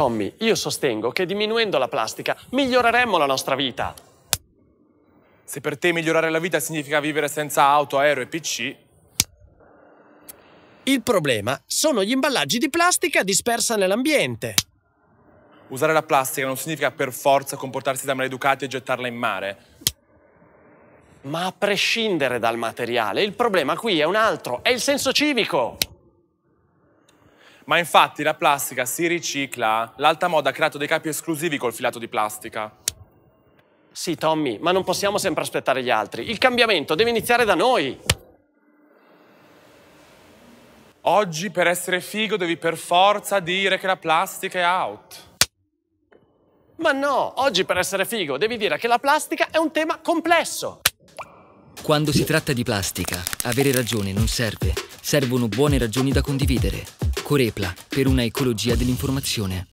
Tommy, io sostengo che diminuendo la plastica miglioreremmo la nostra vita. Se per te migliorare la vita significa vivere senza auto, aereo e PC... Il problema sono gli imballaggi di plastica dispersa nell'ambiente. Usare la plastica non significa per forza comportarsi da maleducati e gettarla in mare. Ma a prescindere dal materiale, il problema qui è un altro, è il senso civico. Ma infatti la plastica si ricicla. L'alta moda ha creato dei capi esclusivi col filato di plastica. Sì, Tommy, ma non possiamo sempre aspettare gli altri. Il cambiamento deve iniziare da noi. Oggi per essere figo devi per forza dire che la plastica è out. Ma no, oggi per essere figo devi dire che la plastica è un tema complesso. Quando si tratta di plastica, avere ragione non serve. Servono buone ragioni da condividere. Corepla per una ecologia dell'informazione.